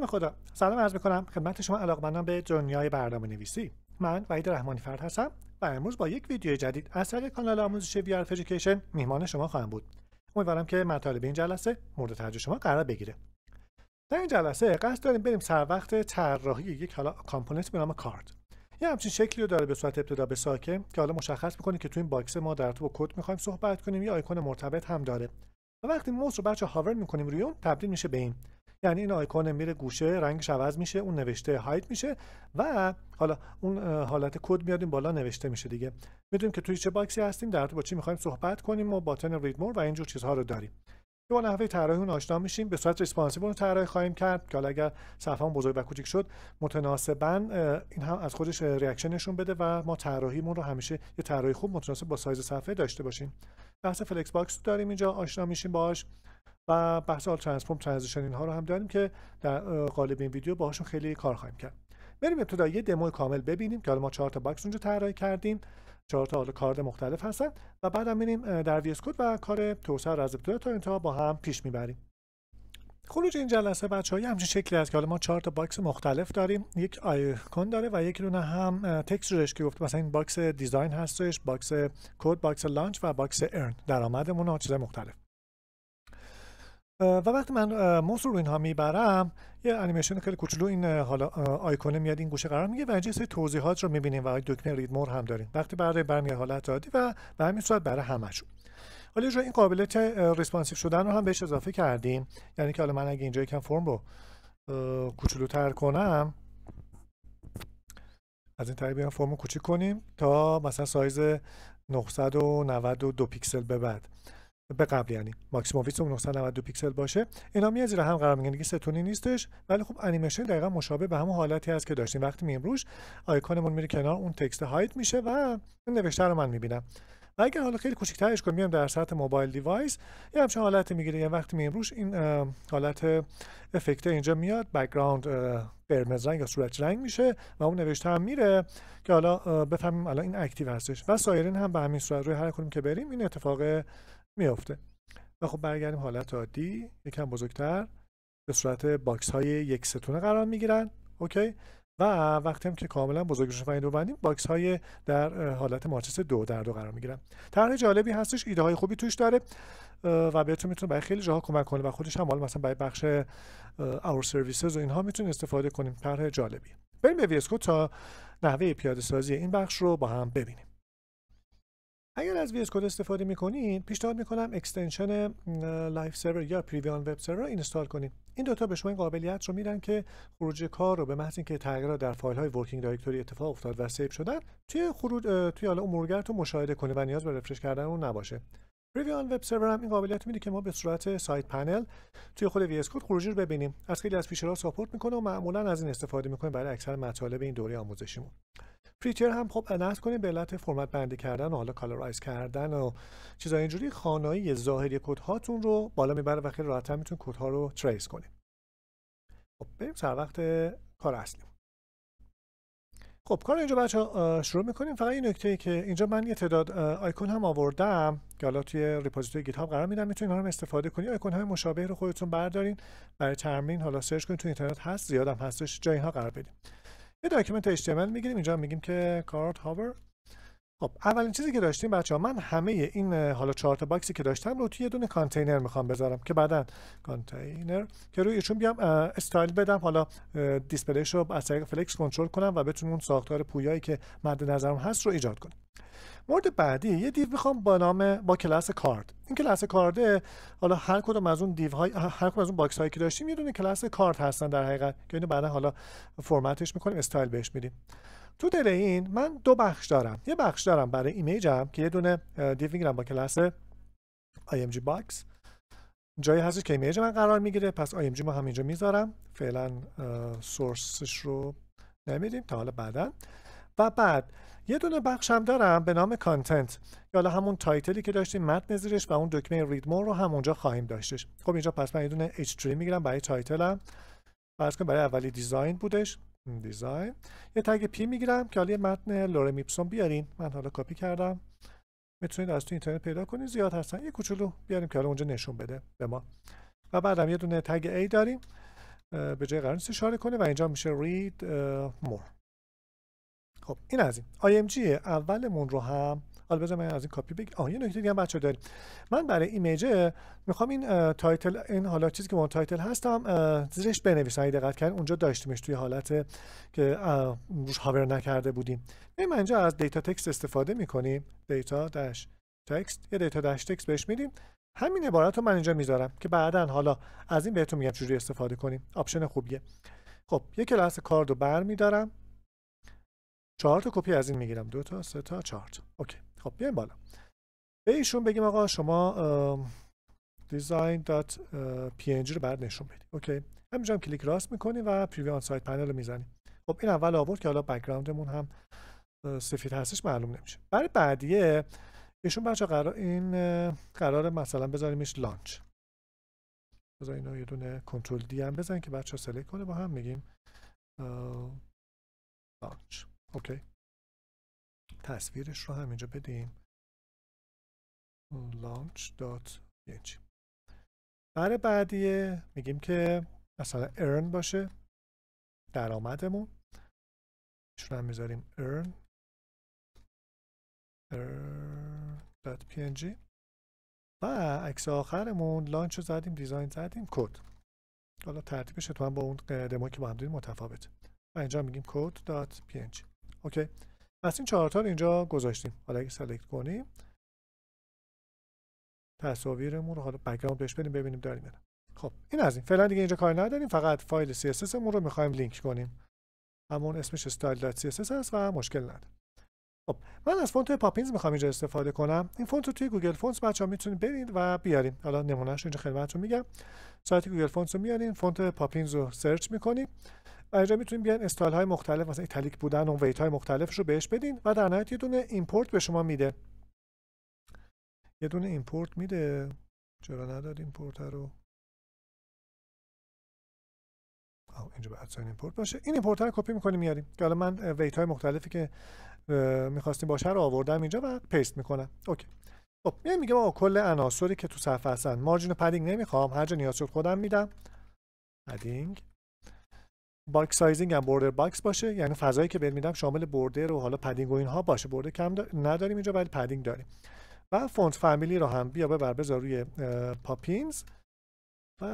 نام خدا سلام عرض میکنم خدمت شما علاقمندان به دنیای برنامه نویسی من وحید رحمانی فرد هستم و امروز با یک ویدیو جدید از طریق کانال آموزش وی آر میهمان شما خواهم بود امیدوارم که مطالب این جلسه مورد توجه شما قرار بگیره در این جلسه قصد داریم بریم سر وقت طراحی یک حالا کامپوننت به نام کارت یه همچین شکلی رو داره به صورت ابتدا به ساکن که حالا مشخص میکنه که تو این باکس ما در تو با کد میخوایم صحبت کنیم یه آیکون مرتبط هم داره و وقتی موس رو بچه هاور میکنیم روی اون تبدیل میشه به این یعنی این آیکون میره گوشه رنگش عوض میشه اون نوشته هاید میشه و حالا اون حالت کد میادیم بالا نوشته میشه دیگه میدونیم که توی چه باکسی هستیم در با چی میخوایم صحبت کنیم و باتن رید مور و اینجور چیزها رو داریم با نحوه طراحی اون آشنا میشیم به صورت ریسپانسیو اون طراحی خواهیم کرد که حالا اگر صفحه بزرگ و کوچیک شد متناسبا این هم از خودش نشون بده و ما طراحیمون رو همیشه یه طراحی خوب متناسب با سایز صفحه داشته باشیم بحث فلکس باکس داریم اینجا آشنا میشیم باش و بحث آل ترانسفورم ترانزیشن اینها رو هم داریم که در قالب این ویدیو باهاشون خیلی کار خواهیم کرد بریم ابتدا یه دمو کامل ببینیم که حالا ما چهار تا باکس اونجا طراحی کردیم چهار تا کارد مختلف هستن و بعد هم میریم در ویس کود و کار توسعه رو از تا انتها با هم پیش میبریم خروج این جلسه بچه های همچین شکلی هست که حالا ما چهار تا باکس مختلف داریم یک آیکون داره و یک رونه هم تکس روش که گفت مثلا این باکس دیزاین هستش باکس کد باکس لانچ و باکس ارن درآمدمون ها چیز مختلف و وقتی من موس رو اینها میبرم یه انیمیشن خیلی کوچولو این حالا آیکونه میاد این گوشه قرار میگه و یه سری توضیحات رو میبینیم و دکمه مور هم داریم وقتی برای برمی حالت عادی و به همین صورت برای همشون حالا این قابلیت ریسپانسیو شدن رو هم بهش اضافه کردیم یعنی که حالا من اگه اینجا یکم فرم رو کوچولوتر کنم از این طریق بیان فرم رو کوچیک کنیم تا مثلا سایز 992 پیکسل به به قبل یعنی ماکسیموم اون 992 پیکسل باشه اینا میاد زیر هم قرار میگن دیگه ستونی نیستش ولی خب انیمیشن دقیقا مشابه به همون حالتی هست که داشتیم وقتی میم روش آیکونمون میره کنار اون تکست هایت میشه و نوشته رو من میبینم و اگر حالا خیلی کوچیک‌ترش کنم میام در سطح موبایل دیوایس یه همچین حالت میگیره یه یعنی وقتی میم روش این حالت افکت اینجا میاد بک‌گراند قرمز رنگ یا صورت رنگ میشه و اون نوشته هم میره که حالا بفهمیم الان این اکتیو هستش و سایرین هم به همین صورت روی هر کنیم که بریم این اتفاق میافته و خب برگردیم حالت عادی یکم بزرگتر به صورت باکس های یک ستونه قرار میگیرن اوکی و وقتی هم که کاملا بزرگش و رو بندیم باکس های در حالت ماتریس دو در دو قرار میگیرن طرح جالبی هستش ایده های خوبی توش داره و بهتون میتونه برای خیلی جاها کمک کنه و خودش هم حالا مثلا برای بخش اور سرویسز و اینها میتونید استفاده کنیم طرح جالبی بریم به ویسکو تا نحوه پیاده سازی این بخش رو با هم ببینیم اگر از VS Code استفاده میکنید پیشنهاد میکنم اکستنشن لایف سرور یا پریویان وب سرور رو اینستال کنید این دوتا به شما این قابلیت رو میدن که خروج کار رو به محض اینکه تغییرات در فایل های ورکینگ دایرکتوری اتفاق افتاد و سیو شدن توی خروج توی حالا مرورگر رو مشاهده کنه و نیاز به رفرش کردن اون نباشه پریویان وب سرور هم این قابلیت میده که ما به صورت سایت پنل توی خود VS Code خروجی رو ببینیم از خیلی از فیچرها ساپورت میکنه و معمولا از این استفاده میکنیم برای اکثر مطالب این دوره آموزشیمون پریچر هم خب نصب کنیم به علت فرمت بندی کردن و حالا کالرایز کردن و چیزای اینجوری خانایی ظاهری کد هاتون رو بالا میبره و خیلی راحت میتون کد ها رو تریس کنید خب بریم سر وقت کار اصلی خب کار اینجا بچه شروع میکنیم فقط این نکته ای که اینجا من یه تعداد آیکون هم آوردم که حالا توی ریپوزیتوری گیت هاب قرار میدم میتونید هم استفاده کنید آیکون های مشابه رو خودتون بردارین برای ترمین حالا سرچ کنید تو اینترنت هست زیادم هستش جای ها قرار بدیم یه داکیومنت HTML میگیریم اینجا میگیم که کارت هاور خب اولین چیزی که داشتیم بچه ها من همه این حالا چهار تا باکسی که داشتم رو توی یه دونه کانتینر میخوام بذارم که بعدا کانتینر که روی ایشون بیام استایل بدم حالا دیسپلیش رو از طریق فلکس کنترل کنم و بتونم اون ساختار پویایی که مد نظرم هست رو ایجاد کنم مورد بعدی یه دیو میخوام با نام با کلاس کارد این کلاس کارده حالا هر کدوم از اون دیو هر کدوم از اون باکس هایی که داشتیم یه دونه کلاس کارد هستن در حقیقت که اینو بعدا حالا فرمتش میکنیم استایل بهش میدیم تو دل این من دو بخش دارم یه بخش دارم برای ایمیجم که یه دونه دیو میگیرم با کلاس img box جایی هستش که ایمیج من قرار میگیره پس img ما اینجا میذارم فعلا سورسش رو نمیدیم تا حالا بعدا و بعد یه دونه بخش هم دارم به نام کانتنت یا حالا همون تایتلی که داشتیم متن زیرش و اون دکمه رید مور رو همونجا خواهیم داشتش خب اینجا پس من یه دونه h3 میگیرم برای تایتلم فرض برای اولی دیزاین بودش دیزاین یه تگ پی میگیرم که حالا یه متن لورم میپسون بیارین من حالا کپی کردم میتونید از تو اینترنت پیدا کنید زیاد هستن یه کوچولو بیاریم که حالا اونجا نشون بده به ما و بعدم یه دونه تگ A داریم به جای قرار اشاره کنه و اینجا میشه read more خب این از این IMG اولمون رو هم حالا بذار من از این کپی بگم آه یه نکته دیگه هم بچه من برای ایمیج میخوام این تایتل این حالا چیزی که من تایتل هستم زیرش بنویسم اگه دقت کردین اونجا داشتیمش توی حالت که روش هاور نکرده بودیم من اینجا از دیتا تکست استفاده میکنیم دیتا داش تکست یا دیتا داش تکست بهش میدیم همین عبارت رو من اینجا میذارم که بعدا حالا از این بهتون میگم چجوری استفاده کنیم آپشن خوبیه خب یک کلاس کارد رو برمیدارم چهار تا کپی از این میگیرم دو تا سه تا چهار تا اوکی خب بیایم بالا به ایشون بگیم آقا شما دیزاین رو بعد نشون بدیم اوکی همینجا هم کلیک راست میکنیم و پریوی آن سایت پنل رو میزنیم خب این اول آورد که حالا بک‌گراندمون هم سفید هستش معلوم نمیشه برای بعدیه ایشون بچه قرار این قرار مثلا بذاریمش لانچ بذار اینو یه دونه کنترل دی هم بزن که بچه سلکت کنه با هم میگیم لانچ اوکی تصویرش رو همینجا بدیم launch dot برای بعدیه میگیم که مثلا earn باشه درآمدمون ایشون هم میذاریم earn earn.png و عکس آخرمون لانچ رو زدیم دیزاین زدیم کد حالا ترتیبش هم با اون دمو که با هم دیدیم متفاوته و اینجا میگیم code.png اوکی از این چهارتا تا اینجا گذاشتیم حالا اگه سلکت کنیم تصاویرمون رو حالا بگرام بهش بدیم ببینیم داریم یا خب این از این فعلا دیگه اینجا کار نداریم فقط فایل CSS مون رو میخوایم لینک کنیم همون اسمش style.css هست و مشکل نداره خب من از فونت پاپینز میخوام اینجا استفاده کنم این فونت رو توی گوگل فونت بچه ها میتونید برید و بیاریم. حالا نمونهش اینجا خدمتتون میگم سایت گوگل فونت رو میارین فونت پاپینز رو سرچ میکنید و اینجا میتونیم بیان استایل های مختلف مثلا ایتالیک بودن و ویت های مختلفش رو بهش بدین و در نهایت یه دونه ایمپورت به شما میده یه دونه ایمپورت میده چرا نداد ایمپورت رو آه اینجا به ادساین ایمپورت باشه این ایمپورت رو کپی میکنیم میاریم که حالا من ویت های مختلفی که میخواستیم باشه رو آوردم اینجا و پیست میکنم اوکی خب میگم آقا کل عناصری که تو صفحه هستن مارجین پدینگ نمیخوام هر جا نیاز شد خودم میدم پدینگ باکس سایزینگ هم بوردر باکس باشه یعنی فضایی که بهت میدم شامل بوردر و حالا پدینگ و اینها باشه بوردر کم نداریم اینجا ولی پدینگ داریم و فونت فامیلی رو هم بیا ببر بذار روی پاپینز و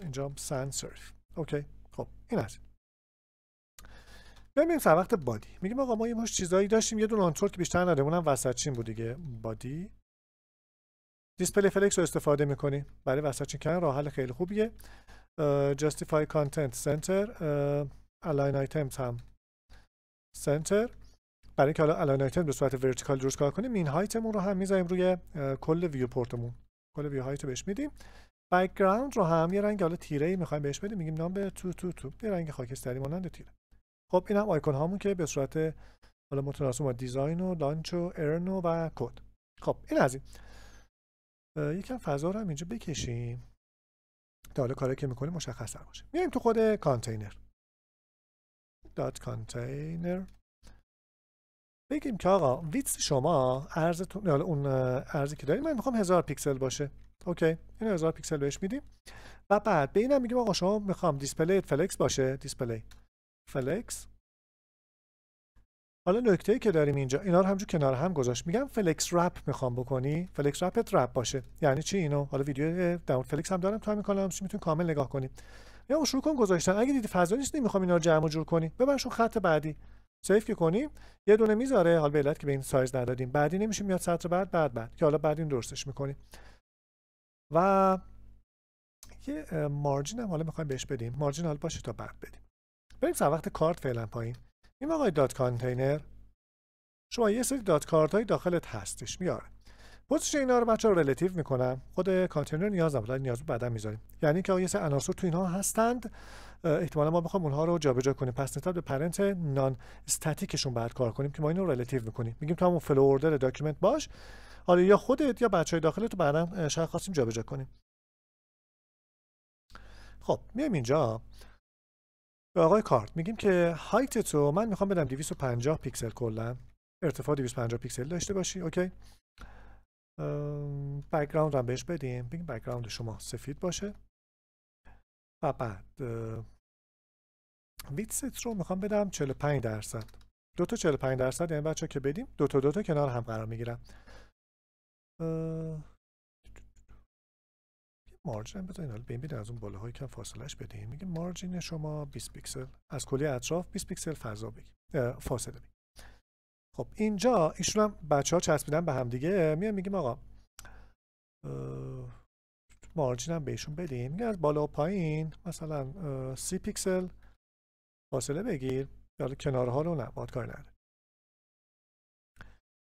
اینجا سان سرف اوکی خب این هست ببینیم سر وقت بادی میگیم آقا ما یه مش چیزایی داشتیم یه دونه آنتور که بیشتر نداره اونم وسط چین بود دیگه بادی دیسپلی فلکس رو استفاده میکنیم برای بله، وسط چین کردن راه حل خیلی خوبیه justify-content-center align-items هم center برای اینکه حالا align آیتم به صورت ورتیکال درست کار کنیم این هایتمون رو هم میذاریم روی کل ویو پورتمون کل ویو هایت رو بهش میدیم background رو هم یه رنگ حالا تیره ای میخوایم بهش بدیم میگیم نام به تو تو تو یه رنگ خاکستری مانند تیره خب این هم آیکون هامون که به صورت حالا متناسب با دیزاین و لانچ و ارن و کد خب این از این یکم فضا رو هم اینجا بکشیم تا حالا کاری که میکنیم مشخص باشه میایم تو خود کانتینر دات کانتینر بگیم که آقا ویتس شما ارزتون حالا اون ارزی که داریم من میخوام هزار پیکسل باشه اوکی این هزار پیکسل بهش میدیم و بعد به اینم میگیم آقا شما میخوام دیسپلی فلکس باشه دیسپلی فلکس حالا نکته ای که داریم اینجا اینا رو همجور کنار هم گذاشت میگم فلکس رپ میخوام بکنی فلکس رپت رپ باشه یعنی چی اینو حالا ویدیو داون فلکس هم دارم تو شما میتونی کامل نگاه کنی. یا شروع کن گذاشتن اگه دیدی فضا نیست نمیخوام اینا رو جمع و جور کنی ببرشون خط بعدی سیف که کنیم یه دونه میذاره حالا به که به این سایز ندادیم بعدی نمیشه میاد سطر بعد بعد بعد که حالا بعد این درستش میکنی و یه مارجین هم حالا میخوایم بهش بدیم مارجین باشه تا بعد بدیم بریم سر وقت کارت فعلا پایین این آقای دات کانتینر شما یه سری دات کارت های داخلت هستش میاره پوزیشن اینا رو بچه ریلیتیو میکنم خود کانتینر نیاز نبود نیاز بعد بعدا میذاریم یعنی که یه سری عناصر تو اینها هستند احتمالا ما بخوام اونها رو جابجا کنیم پس نسبت به پرنت نان استاتیکشون بعد کار کنیم که ما اینو ریلیتیو میکنیم میگیم تو همون فلو اوردر داکیومنت باش حالا یا خودت یا بچهای داخلت بعدا شاید خواستیم جابجا کنیم خب میایم اینجا به آقای کارت میگیم که هایت تو من میخوام بدم 250 پیکسل کلا ارتفاع 250 پیکسل داشته باشی اوکی بکگراند هم بهش بدیم بگیم بکگراند شما سفید باشه و بعد ویتست رو میخوام بدم 45 درصد دو تا 45 درصد یعنی بچه که بدیم دو تا دو تا کنار هم قرار میگیرم مارجین بذارین حالا از اون هایی که فاصلهش بدهیم میگه مارجین شما 20 پیکسل از کلی اطراف 20 پیکسل فضا فاصله بگیم خب اینجا ایشون هم بچه ها چسبیدن به هم دیگه میان میگیم آقا مارجین هم بهشون بدیم میگه از بالا و پایین مثلا سی پیکسل فاصله بگیر حالا ها رو نه کار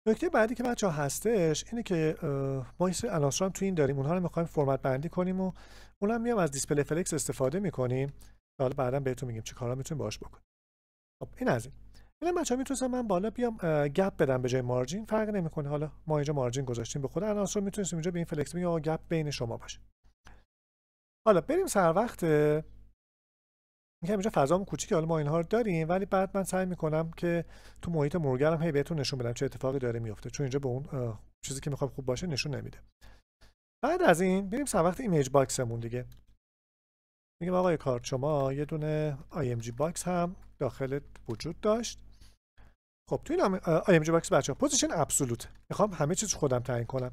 نکته بعدی که بچه ها هستش اینه که ما این سری عناصر تو این داریم اونها رو میخوایم فرمت بندی کنیم و هم میام از دیسپلی فلکس استفاده میکنیم حالا بعدا بهتون میگیم چه کارا میتونیم باش بکنیم خب این از این اینا بچه‌ها میتونستم من بالا بیام گپ بدم به جای مارجین فرق نمیکنه حالا ما اینجا مارجین گذاشتیم به خود عناصر میتونستیم اینجا به این فلکس بگیم گپ بین شما باشه حالا بریم سر وقت میگم اینجا فضام کوچیک حالا ما اینها رو داریم ولی بعد من سعی میکنم که تو محیط مرگرم هی بهتون نشون بدم چه اتفاقی داره میفته چون اینجا به اون چیزی که میخوام خوب باشه نشون نمیده بعد از این بریم سر وقت ایمیج باکسمون دیگه میگم آقای کارت شما یه دونه IMG باکس هم داخل وجود داشت خب تو این IMG باکس بچه ها پوزیشن ابسولوت میخوام همه چیز خودم تعیین کنم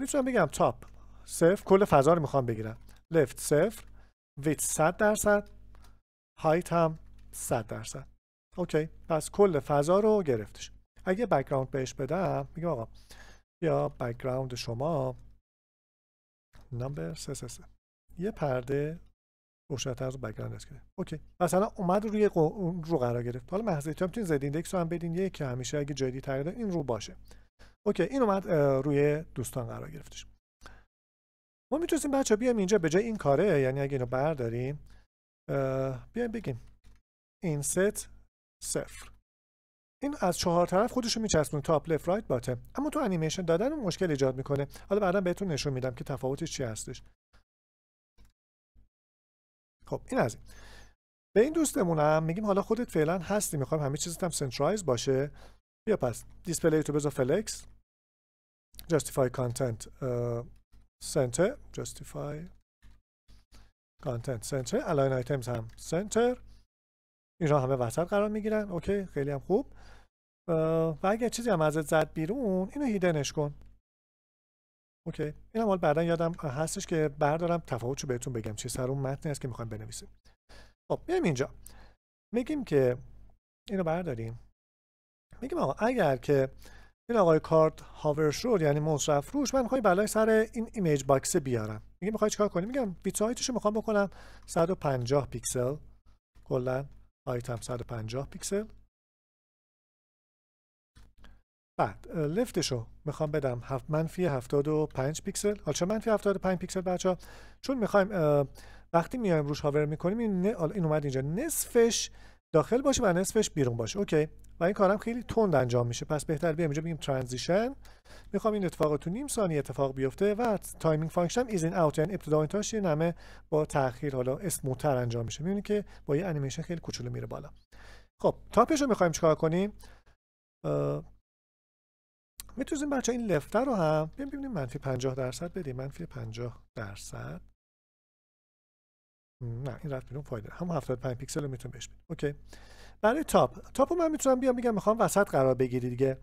میتونم بگم تاپ صفر کل فضا رو میخوام بگیرم لفت صفر ویت 100 درصد هایت هم 100 درصد اوکی پس کل فضا رو گرفتش اگه بکگراند بهش بدم میگم آقا یا بکگراند شما نمبر 333 یه پرده روشنتر از بکگراند اوکی مثلا اومد روی رو قرار گرفت حالا اینکه میتونید زد ایندکس رو هم بدین یک که همیشه اگه جدی تغییر این رو باشه اوکی این اومد روی دوستان قرار گرفتش ما میتونیم بچه بیام اینجا به جای این کاره یعنی اگه اینو برداریم بیایم بگیم اینست صفر این از چهار طرف خودش رو میچسبونه تاپ لفت رایت باتم اما تو انیمیشن دادن مشکل ایجاد میکنه حالا بعدا بهتون نشون میدم که تفاوتش چی هستش خب این از این به این دوستمون هم میگیم حالا خودت فعلا هستی میخوایم همه چیزت هم سنترایز باشه بیا پس دیسپلی تو بذار فلکس justify content سنتر center کانتنت سنتر الاین آیتمز هم سنتر اینجا همه وسط قرار میگیرن اوکی خیلی هم خوب و اگر چیزی هم ازت زد بیرون اینو هیدنش کن اوکی این هم بعدا یادم هستش که بردارم تفاوتشو بهتون بگم چه سر اون متنی است که میخوایم بنویسیم خب بیایم اینجا میگیم که اینو برداریم میگیم آقا اگر که این آقای کارت هاور شد یعنی مصرف روش من میخوام بلای سر این ایمیج باکس بیارم میگه میخوای چیکار کنی میگم بیت رو میخوام بکنم 150 پیکسل کلا آیتم 150 پیکسل بعد لفتشو میخوام بدم هفت منفی 75 پیکسل حالا منفی 75 پیکسل بچه چون میخوایم وقتی میایم روش هاور میکنیم این, این اومد اینجا نصفش داخل باشه و نصفش بیرون باشه اوکی و این کارم خیلی تند انجام میشه پس بهتر بیام اینجا بگیم ترانزیشن میخوام این اتفاق تو نیم ثانیه اتفاق بیفته و تایمینگ فانکشن از این اوت یعنی ابتدا تاش یه نمه با تاخیر حالا اسموتر انجام میشه میبینید که با یه انیمیشن خیلی کوچولو میره بالا خب تاپش رو میخوایم چیکار کنیم میتونیم بچه این لفته رو هم ببینیم منفی 50 درصد بدیم منفی 50 درصد نه این رفت بیرون فایده هم 75 پیکسل رو میتونم بهش بدم اوکی برای تاپ تاپ من میتونم بیام میگم میخوام وسط قرار بگیری دیگه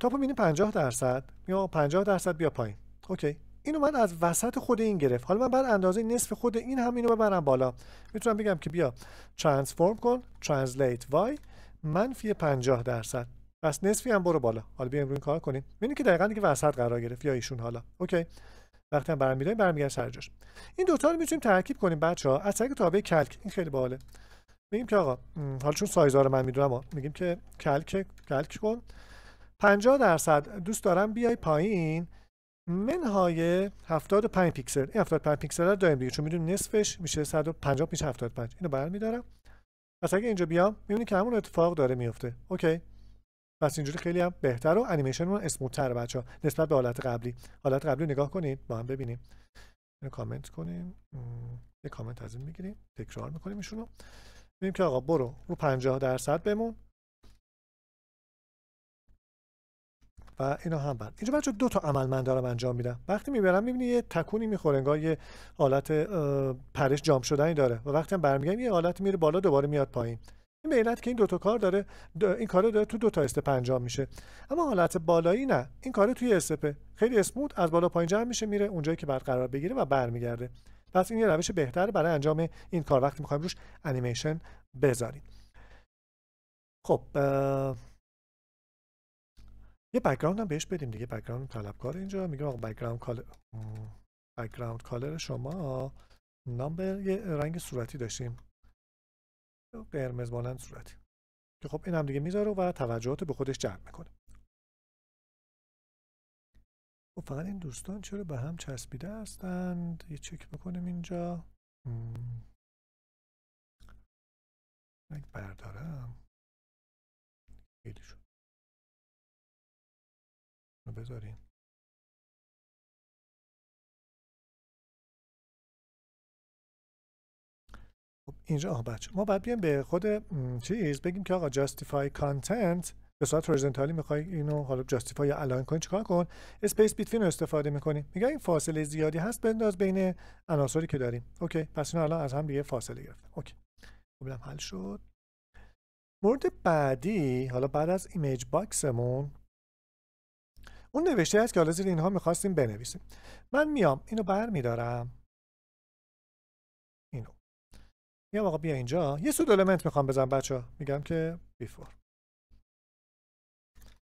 تاپو رو 50 درصد یا 50 درصد بیا پایین اوکی اینو من از وسط خود این گرفت حالا من بر اندازه نصف خود این هم اینو ببرم بالا میتونم بگم که بیا ترانسفورم کن ترنسلیت وای منفی 50 درصد پس نصفی هم برو بالا حالا بیایم روی این کار کنیم ببینید که دقیقاً دیگه وسط قرار گرفت یا ایشون حالا اوکی وقتی هم برمیداریم برمیگرد سرجاش این دوتا رو میتونیم ترکیب کنیم بچه ها از طریق تابع کلک این خیلی باله میگیم که آقا حالا چون ها رو من میدونم میگیم که کلک کلک کن 50 درصد دوست دارم بیای پایین منهای 75 پیکسل این 75 پیکسل رو داریم دیگه چون میدونیم نصفش میشه 150 میشه 75 اینو برمیدارم پس اگه اینجا بیام میبینی که همون اتفاق داره میفته اوکی پس اینجوری خیلی هم بهتر و انیمیشنمون اسموتر بچه ها نسبت به حالت قبلی حالت قبلی نگاه کنید با هم ببینیم اینو کامنت کنیم یه کامنت از این میگیریم تکرار میکنیم ایشونو ببینیم که آقا برو رو 50 درصد بمون و اینا هم بر اینجا بچه دو تا عمل من دارم انجام میدم وقتی میبرم میبینی یه تکونی میخوره انگار یه حالت پرش جام شدنی داره و وقتی هم برمیگم یه حالت میره بالا دوباره میاد پایین این به که این دوتا کار داره این کار داره تو تا استپ انجام میشه اما حالت بالایی نه این کار توی استپه خیلی اسموت از بالا پایین جمع میشه میره اونجایی که بعد قرار بگیره و برمیگرده پس این یه روش بهتر برای انجام این کار وقتی میخوایم روش انیمیشن بذاریم خب یه بکگراند هم بهش بدیم دیگه بکگراند طلبکار اینجا میگم آقا بکگراند کالر بکگراند کالر شما نامبر یه رنگ صورتی داشتیم قرمز مانند صورت که خب این هم دیگه میذاره و توجهات به خودش جلب میکنه و خب فقط این دوستان چرا به هم چسبیده هستند یه چک بکنیم اینجا من بردارم خیلی شد بذاریم اینجا آه بچه ما باید بیایم به خود چیز بگیم که آقا justify content به صورت هوریزنتالی میخوای اینو حالا justify یا الاین کنی چیکار کن space بیتوین رو استفاده میکنی میگه این فاصله زیادی هست بنداز بین عناصری که داریم اوکی پس اینو الان از هم دیگه فاصله گرفت. خب، اوکی حل شد مورد بعدی حالا بعد از ایمیج باکسمون اون نوشته هست که حالا زیر اینها میخواستیم بنویسیم من میام اینو برمیدارم میگم آقا بیا اینجا یه سود المنت میخوام بزن بچه ها میگم که بیفور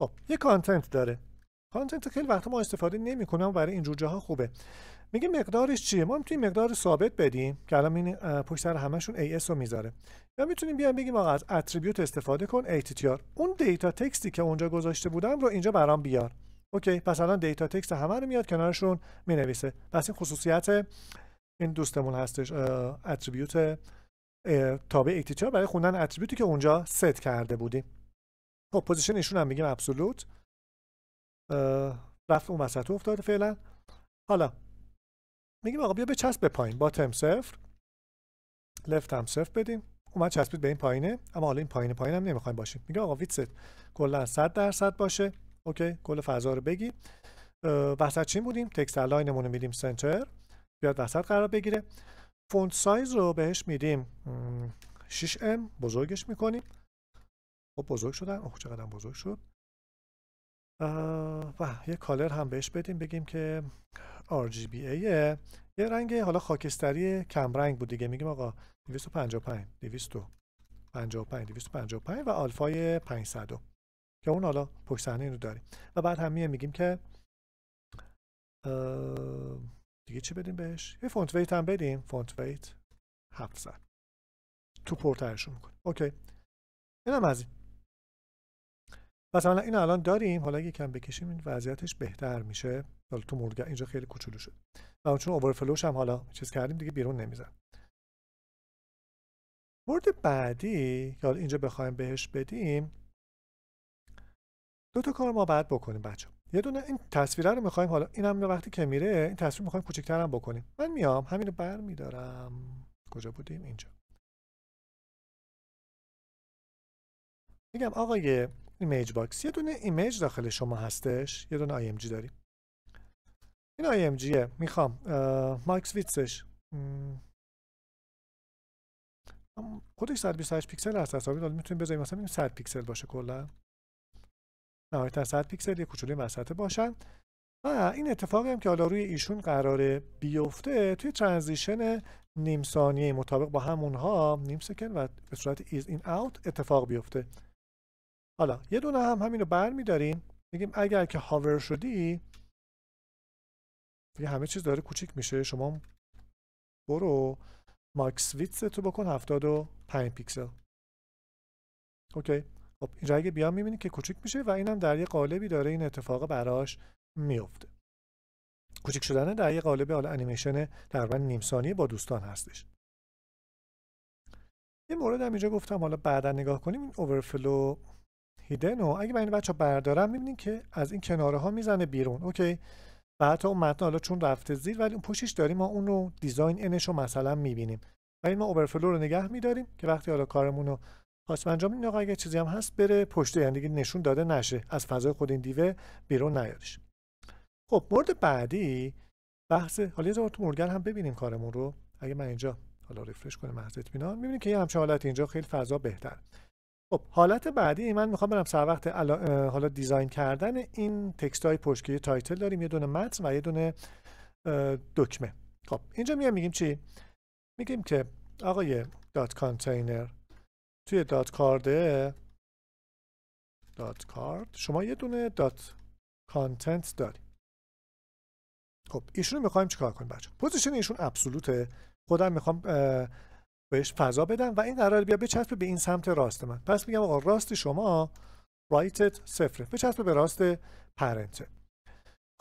خب یه کانتنت داره کانتنت خیلی وقت ما استفاده نمیکنم برای این جوجه جاها خوبه میگه مقدارش چیه ما میتونیم مقدار ثابت بدیم که الان این پشت سر همشون AS رو میذاره یا میتونیم بیان بگیم آقا از اتریبیوت استفاده کن ATTR اون دیتا تکستی که اونجا گذاشته بودم رو اینجا برام بیار اوکی پس الان دیتا تکست همه رو میاد کنارشون مینویسه پس این خصوصیت این دوستمون هستش اتریبیوت تابع اکتیچار برای خوندن اتریبیوتی که اونجا ست کرده بودیم خب ایشون هم میگیم ابسولوت رفت اون وسط افتاده فعلا حالا میگیم آقا بیا به چسب به پایین با تم صفر لفت هم صفر بدیم اومد چسبید به این پایینه اما حالا این پایین پایین هم نمیخوایم باشیم میگه آقا ویت ست کلا 100 درصد باشه اوکی کل فضا رو بگی وسط چین بودیم تکست الاینمون رو میدیم سنتر بیاد وسط قرار بگیره فونت سایز رو بهش میدیم 6M بزرگش میکنیم خب بزرگ شدن اوه چقدر بزرگ شد و یه کالر هم بهش بدیم بگیم که RGBA یه رنگ حالا خاکستری کم رنگ بود دیگه میگیم آقا 255 255 255 و آلفای 500 که اون حالا پشت صحنه رو داریم و بعد هم میگیم که دیگه چی بدیم بهش یه فونت ویت هم بدیم فونت ویت 700 تو پورترشون میکنیم، اوکی اینم از این مثلا این الان داریم حالا کم بکشیم این وضعیتش بهتر میشه حالا تو اینجا خیلی کوچولو شد و چون اوورفلوش هم حالا چیز کردیم دیگه بیرون نمیزن مورد بعدی که حالا اینجا بخوایم بهش بدیم دو تا کار ما باید بکنیم بچه یه دونه این تصویره رو میخوایم حالا این هم وقتی که میره این تصویر میخوایم کوچکتر هم بکنیم من میام همین رو بر میدارم کجا بودیم اینجا میگم آقای ایمیج باکس یه دونه ایمیج داخل شما هستش یه دونه آی ام جی داریم این آی ام جیه میخوام ماکس ویتسش خودش 128 پیکسل هست حسابی داد میتونیم بذاریم مثلا 100 پیکسل باشه کلا نهایتا 100 پیکسل یه کوچولی وسطه باشن و این اتفاقی هم که حالا روی ایشون قراره بیفته توی ترانزیشن نیم ثانیه مطابق با همونها نیم سکن و به صورت ایز این اوت اتفاق بیفته حالا یه دونه هم همین رو برمیداریم میگیم اگر که هاور شدی دیگه همه چیز داره کوچیک میشه شما برو ماکس ویتس تو بکن 75 پیکسل اوکی خب اینجا اگه بیام میبینید که کوچیک میشه و اینم در یه قالبی داره این اتفاق براش میفته کوچیک شدن در یه قالب حالا انیمیشن تقریبا نیم ثانیه با دوستان هستش یه مورد هم اینجا گفتم حالا بعدا نگاه کنیم این اوورفلو هیدن اگه من این بچه بردارم میبینیم که از این کناره ها میزنه بیرون اوکی و حتی اون متن حالا چون رفته زیر ولی اون پوشش داریم ما اون رو دیزاین انش رو مثلا میبینیم ولی ما اوورفلو رو نگه میداریم که وقتی حالا کارمون رو خواست انجام این آقا اگه چیزی هم هست بره پشت یعنی دیگه نشون داده نشه از فضای خود این دیوه بیرون نیادش خب مورد بعدی بحث حالا یه تو هم ببینیم کارمون رو اگه من اینجا حالا رفرش کنم محض اطمینان میبینید که یه همچین حالت اینجا خیلی فضا بهتر خب حالت بعدی من میخوام برم سر وقت حالا دیزاین کردن این تکست های پشت تایتل داریم یه دونه متن و یه دونه دکمه خب اینجا میام میگیم چی میگیم که آقای دات کانتینر توی دات کارده دات کارد شما یه دونه دات کانتنت داری خب ایشونو رو میخوایم چیکار کنیم بچه پوزیشن ایشون ابسولوته خودم میخوام بهش فضا بدم و این قرار بیا بچسبه به این سمت راست من پس میگم آقا راست شما رایتت صفره بچسبه به راست پرنته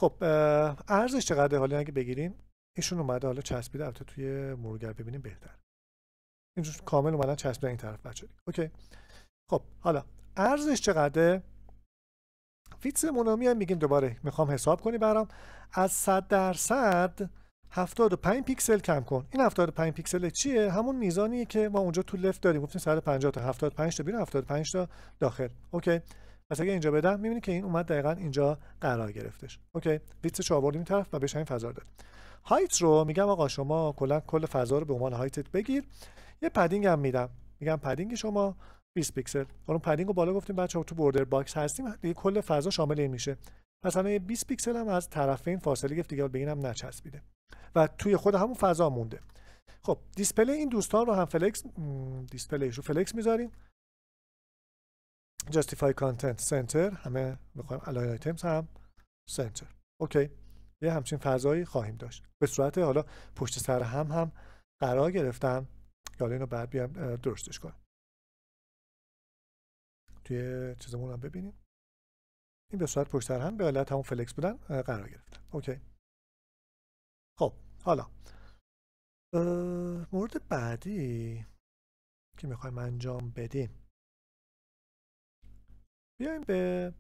خب ارزش چقدر حالا اگه بگیریم ایشون اومده حالا چسبیده البته توی مرورگر ببینیم بهتر اینجور کامل اومدن چسبیدن این طرف بچه اوکی خب حالا ارزش چقدره فیتس مونومی هم میگیم دوباره میخوام حساب کنی برام از 100 درصد 75 پیکسل کم کن این 75 پیکسل چیه همون میزانیه که ما اونجا تو لفت داریم گفتیم 150 تا 75 تا بیرون 75 تا داخل اوکی پس اگه اینجا بدم میبینی که این اومد دقیقا اینجا قرار گرفتش اوکی چه آوردیم این طرف و بهش این فضا داد هایت رو میگم آقا شما کلا کل فضا رو به عنوان هایتت بگیر یه پدینگ هم میدم میگم پدینگ شما 20 پیکسل اون پدینگ رو بالا گفتیم بچه‌ها تو بوردر باکس هستیم دیگه کل فضا شامل این میشه پس الان 20 پیکسل هم از طرفین فاصله گرفت دیگه به اینم نچسبیده و توی خود همون فضا مونده خب دیسپلی این دوستان رو هم فلکس دیسپلیش رو فلکس میذاریم justify content center همه میخوایم align items هم سنتر. اوکی یه همچین فضایی خواهیم داشت به صورت حالا پشت سر هم هم قرار گرفتم. که حالا اینو بعد بیام درستش کنم توی چیزمون هم ببینیم این به صورت پشت هم به حالت همون فلکس بودن قرار گرفتن اوکی خب حالا مورد بعدی که میخوایم انجام بدیم بیایم به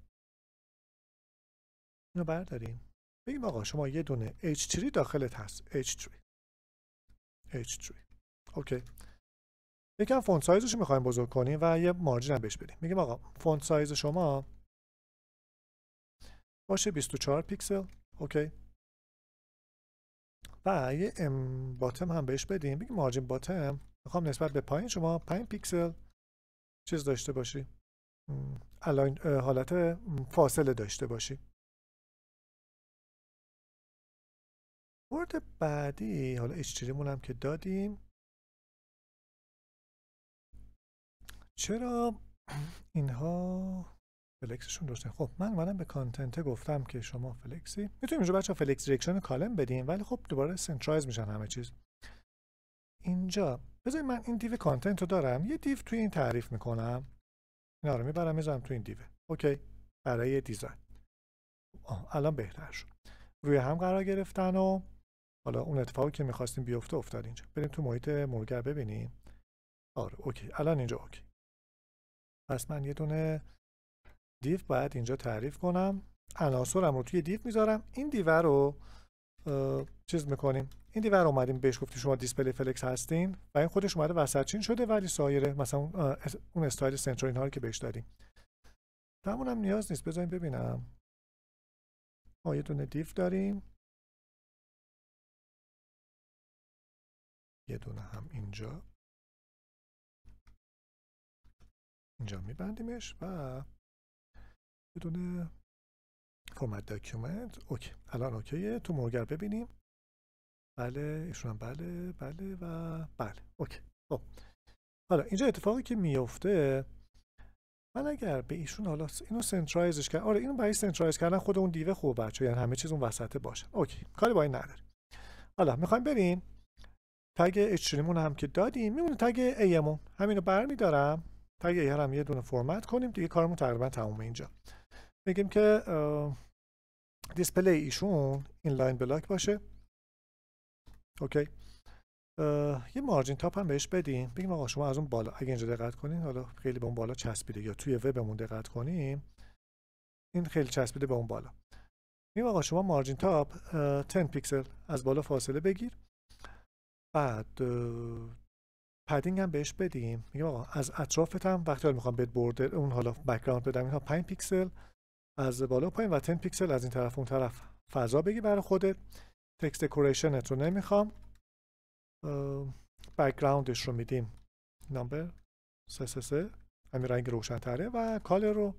اینو برداریم بگیم آقا شما یه دونه H3 داخلت هست H3 H3 اوکی یکم فونت سایزش رو میخوایم بزرگ کنیم و یه مارجین هم بهش بدیم میگیم آقا فونت سایز شما باشه 24 پیکسل اوکی و یه ام باتم هم بهش بدیم بگیم مارجین باتم میخوام نسبت به پایین شما 5 پیکسل چیز داشته باشی الان حالت فاصله داشته باشی مورد بعدی حالا اچ هم که دادیم چرا اینها فلکسشون داشتن؟ خب من اومدم به کانتنت گفتم که شما فلکسی میتونیم اینجا بچه فلکس دیرکشن کالم بدیم ولی خب دوباره سنترایز میشن همه چیز اینجا بذارید من این دیو کانتنت رو دارم یه دیو توی این تعریف میکنم اینا رو میبرم میذارم توی این دیو اوکی برای دیزاین الان بهتر شد روی هم قرار گرفتن و حالا اون اتفاقی که میخواستیم بیفته افتاد اینجا بریم تو محیط مرگر ببینیم آره اوکی الان اینجا اوکی پس من یه دونه دیو باید اینجا تعریف کنم عناصرم رو توی دیو میذارم این دیو رو چیز میکنیم این دیو رو اومدیم بهش گفتیم شما دیسپلی فلکس هستین و این خودش اومده چین شده ولی سایر مثلا اون استایل سنتر اینها رو که بهش دادیم همون نیاز نیست بذاریم ببینم ما یه دونه دیف داریم یه دونه هم اینجا اینجا میبندیمش و بدون فرمت داکیومنت اوکی الان اوکیه تو مرگر ببینیم بله ایشون هم بله بله و بله اوکی خب حالا اینجا اتفاقی که میفته من اگر به ایشون حالا اینو سنترایزش کرد آره اینو برای سنترایز کردن خود اون دیوه خوب بچه یعنی همه چیز اون وسطه باشه اوکی کاری با این نداره حالا میخوایم بریم تگ اچریمون هم که دادیم میمونه تگ ایمون همینو برمیدارم تگ هم یه دونه فرمت کنیم دیگه کارمون تقریبا تمومه اینجا میگیم که دیسپلی ایشون این لاین بلاک باشه اوکی یه مارجین تاپ هم بهش بدیم بگیم آقا شما از اون بالا اگه اینجا دقت کنین حالا خیلی به اون بالا چسبیده یا توی وبمون دقت کنیم این خیلی چسبیده به اون بالا میگیم آقا شما مارجین تاپ 10 پیکسل از بالا فاصله بگیر بعد پدینگ هم بهش بدیم میگم آقا از اطرافتم هم وقتی میخوام بهت بردر اون حالا بکراند بدم اینها 5 پیکسل از بالا پایین و 10 پیکسل از این طرف اون طرف فضا بگی برای خودت تکست دکوریشنت رو نمیخوام بکراندش رو میدیم نمبر 333 همین رنگ روشن تره و کالر رو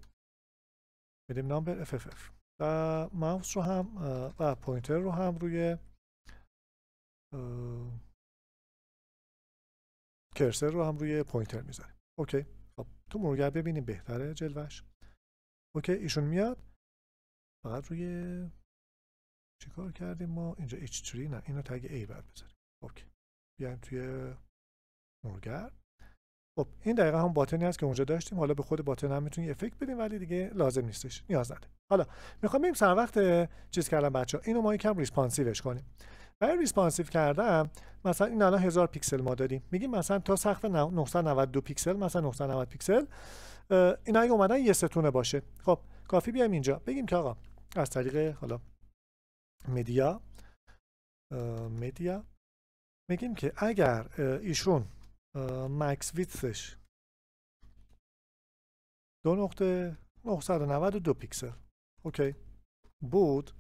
میدیم نامبر اف و ماوس رو هم و پوینتر رو هم روی کرسر رو هم روی پوینتر میزنیم اوکی خب تو مرگر ببینیم بهتره جلوش اوکی ایشون میاد فقط روی چیکار کردیم ما اینجا H3 نه اینو تگ A بر بذاریم اوکی بیایم توی مرگر خب این دقیقا هم باتنی هست که اونجا داشتیم حالا به خود باتن هم میتونی افکت بدیم ولی دیگه لازم نیستش نیاز نداره حالا میخوام بریم سر وقت چیز کردن بچه اینو ما یکم ریسپانسیوش کنیم برای ریسپانسیو کردن مثلا این الان 1000 پیکسل ما داریم میگیم مثلا تا سقف 992 پیکسل مثلا 990 پیکسل اینا اگه اومدن یه ستونه باشه خب کافی بیایم اینجا بگیم که آقا از طریق حالا مدیا مدیا میگیم که اگر ایشون مکس ویتسش دو 992 پیکسل اوکی بود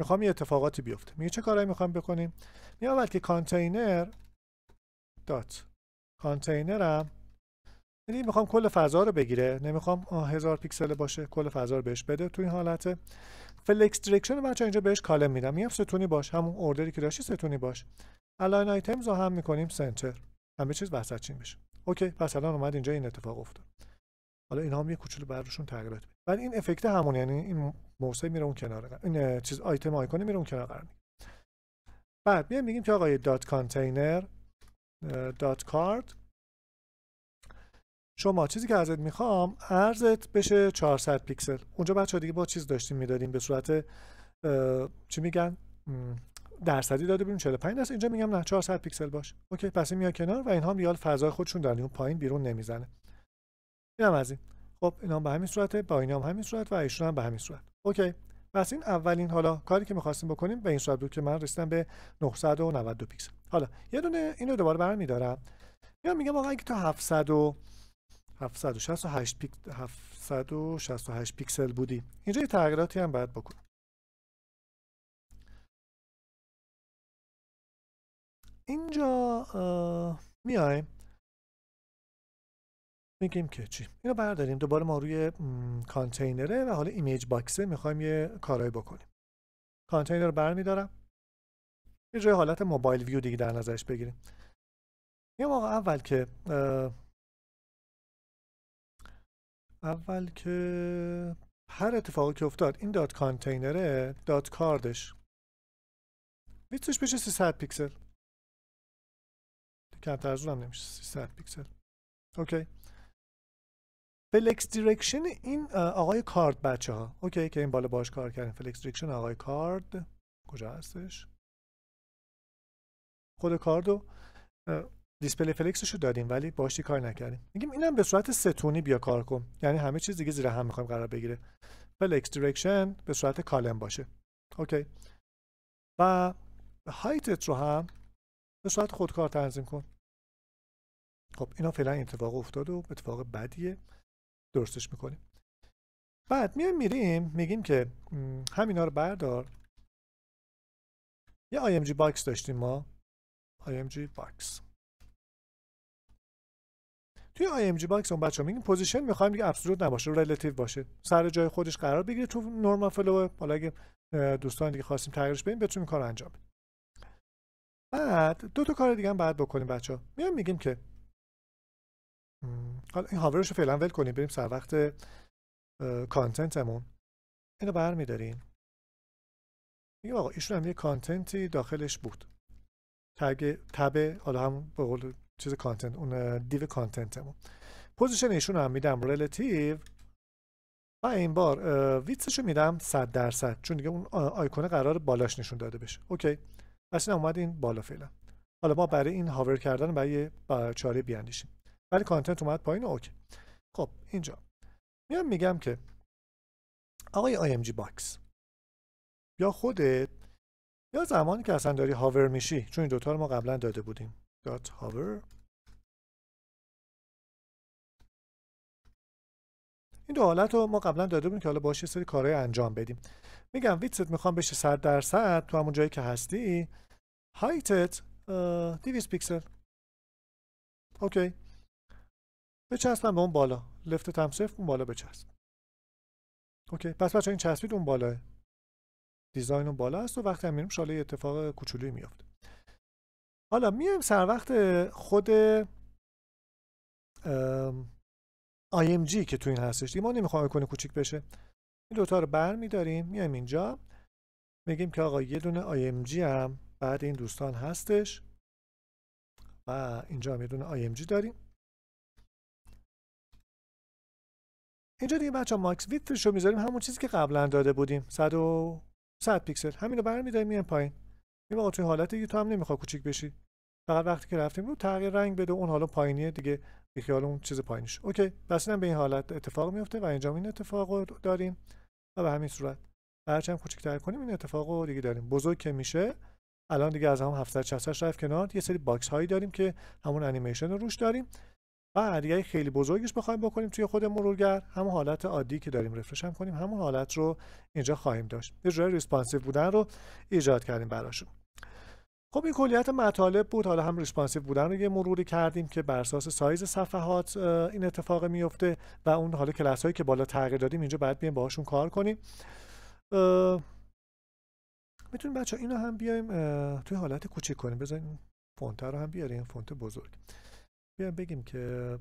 میخوام یه اتفاقاتی بیفته میگه چه کارایی میخوام بکنیم میگه اول که کانتینر دات کانتینرم یعنی میخوام کل فضا رو بگیره نمیخوام هزار پیکسل باشه کل فضا رو بهش بده تو این حالت فلکس دایرکشن بچا اینجا بهش کالم میدم میگم ستونی باش همون اوردری که داشتی ستونی باش الاین آیتمز رو هم میکنیم سنتر همه چیز وسط چین بشه اوکی پس الان اومد اینجا این اتفاق افتاد حالا اینها هم یه کوچولو براشون تغییرات بده ولی این افکت همون یعنی این موسی میره اون کنار این چیز آیتم آیکون میره اون کنار قرار بعد میایم میگیم که آقای دات کانتینر دات کارت شما چیزی که ازت میخوام ارزت بشه 400 پیکسل اونجا بچه دیگه با چیز داشتیم میدادیم به صورت چی میگن درصدی داده بودیم 45 درصد اینجا میگم نه 400 پیکسل باش اوکی پس میاد کنار و اینها میال ریال فضای خودشون دارن اون پایین بیرون نمیزنه اینم از این خب اینا به همین صورته با اینا هم همین صورت و ایشون هم به همین صورت اوکی پس این اولین حالا کاری که میخواستیم بکنیم به این صورت بود که من رسیدم به 992 پیکسل حالا یه دونه اینو دوباره برمیدارم یا میگم آقا اگه تا 700 و 768 پیک 768 پیکسل بودی اینجا یه تغییراتی هم باید بکنم اینجا میگیم که چی اینو برداریم دوباره ما روی کانتینره و حالا ایمیج باکسه میخوایم یه کارایی بکنیم کانتینر رو برمیدارم یه جای حالت موبایل ویو دیگه در نظرش بگیریم یه موقع اول که اول که هر اتفاقی که افتاد این دات کانتینره دات کاردش ویتسش بشه 300 پیکسل کمتر از هم نمیشه 300 پیکسل اوکی فلکس دیرکشن این آقای کارد بچه ها اوکی که این بالا باش کار کردیم فلکس دیرکشن آقای کارد کجا هستش خود کارد و دیسپلی فلکسش رو دادیم ولی باشی کار نکردیم میگیم اینم به صورت ستونی بیا کار کن یعنی همه چیز دیگه زیر هم میخوایم قرار بگیره فلکس دیرکشن به صورت کالم باشه اوکی و هایتت رو هم به صورت خودکار تنظیم کن خب اینا فعلا اتفاق افتاد و اتفاق بدیه درستش میکنیم بعد میایم میریم میگیم که همینا رو بردار یه IMG باکس داشتیم ما IMG باکس توی IMG باکس اون بچه میگیم پوزیشن میخوایم دیگه ابسولوت نباشه ریلیتیو باشه سر جای خودش قرار بگیره تو نورمال فلو حالا اگه دوستان دیگه خواستیم تغییرش بدیم بتونیم کار انجام بدیم بعد دو تا کار دیگه هم باید بکنیم بچه ها میگیم که حالا این هاورش رو فعلا ول کنیم بریم سر وقت کانتنتمون اینو میدارین میگم آقا ایشون هم یه کانتنتی داخلش بود تگ تب حالا هم به قول چیز کانتنت اون دیو کانتنتمون پوزیشن ایشون هم میدم رلاتیو و این بار ویتسش رو میدم 100 درصد چون دیگه اون آیکونه قرار بالاش نشون داده بشه اوکی پس این اومد این بالا فعلا حالا ما برای این هاور کردن برای چاره بیاندیشیم ولی کانتنت اومد پایین اوکی خب اینجا میام میگم که آقای آی ام جی باکس یا خودت یا زمانی که اصلا داری هاور میشی چون این دوتا رو ما قبلا داده بودیم دات هاور این دو حالت رو ما قبلا داده بودیم که حالا باشه سری کارهای انجام بدیم میگم ویتست میخوام بشه 100 درصد تو همون جایی که هستی هایتت 200 پیکسل اوکی بچسبم به اون بالا لفت تمسف اون بالا بچسب اوکی پس بچه این چسبید اون بالا دیزاین اون بالا است و وقتی هم میریم شاله اتفاق کوچولی میفته حالا میایم سر وقت خود IMG که تو این هستش دیگه ما نمیخوام کنه کوچیک بشه این دوتا رو بر داریم. میایم اینجا میگیم که آقا یه دونه IMG هم بعد این دوستان هستش و اینجا هم یه دونه IMG داریم اینجا دیگه بچه ماکس ویترش رو میذاریم همون چیزی که قبلا داده بودیم 100 و پیکسل همین رو برمیداریم میایم پایین میگم توی حالت دیگه تو هم نمیخواد کوچیک بشی فقط وقتی که رفتیم رو تغییر رنگ بده اون حالا پایینیه دیگه بیخیال اون چیز پایینش اوکی بس به این حالت اتفاق میفته و اینجا این اتفاق رو داریم و به همین صورت هرچند کوچیک‌تر کنیم این اتفاق رو دیگه داریم بزرگ که میشه الان دیگه از هم 760 رفت کنار یه سری باکس هایی داریم که همون انیمیشن رو روش داریم و هدیه خیلی بزرگش بخوایم بکنیم توی خود مرورگر همون حالت عادی که داریم رفرش هم کنیم همون حالت رو اینجا خواهیم داشت جای ریسپانسیو بودن رو ایجاد کردیم براشون خب این کلیت مطالب بود حالا هم ریسپانسیو بودن رو یه مروری کردیم که بر اساس سایز صفحات این اتفاق میفته و اون حالا کلاس هایی که بالا تغییر دادیم اینجا باید بیایم باهاشون کار کنیم میتونیم بچه اینو هم بیایم توی حالت کوچیک کنیم بزنیم فونت رو هم بیاریم فونت بزرگ بیایم بگیم که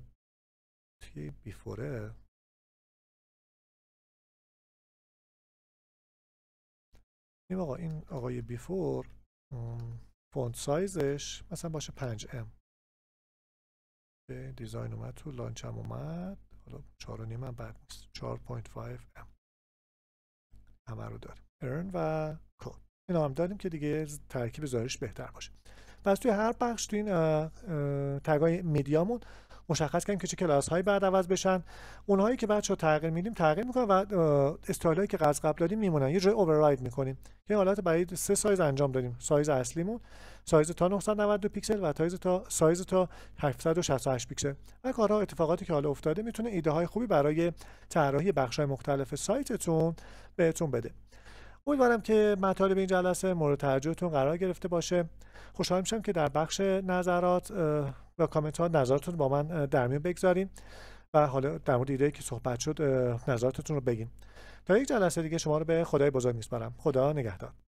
توی بیفوره این آقا این آقای بیفور فونت سایزش مثلا باشه 5 ام دیزاین اومد تو لانچ هم اومد حالا 4 و نیم هم بد نیست 4.5 ام همه رو داریم ارن و کد اینا هم داریم که دیگه ترکیب زارش بهتر باشه پس توی هر بخش توی این تگای میدیامون مشخص کنیم که چه کلاس هایی بعد عوض بشن اونهایی که بعد تغییر میدیم تغییر میکنن و استایل هایی که قبل قبل دادیم میمونن یه جای اوورراید میکنیم که حالت برای سه سایز انجام دادیم سایز اصلیمون سایز تا 992 پیکسل و سایز تا سایز تا 768 پیکسل و کارها اتفاقاتی که حالا افتاده میتونه ایده های خوبی برای طراحی بخش های مختلف سایتتون بهتون بده امیدوارم که مطالب این جلسه مورد توجهتون قرار گرفته باشه خوشحال میشم که در بخش نظرات و کامنت ها نظرتون با من در میون بگذارین و حالا در مورد ایده که صحبت شد نظراتتون رو بگین تا یک جلسه دیگه شما رو به خدای بزرگ میسپارم خدا نگهدار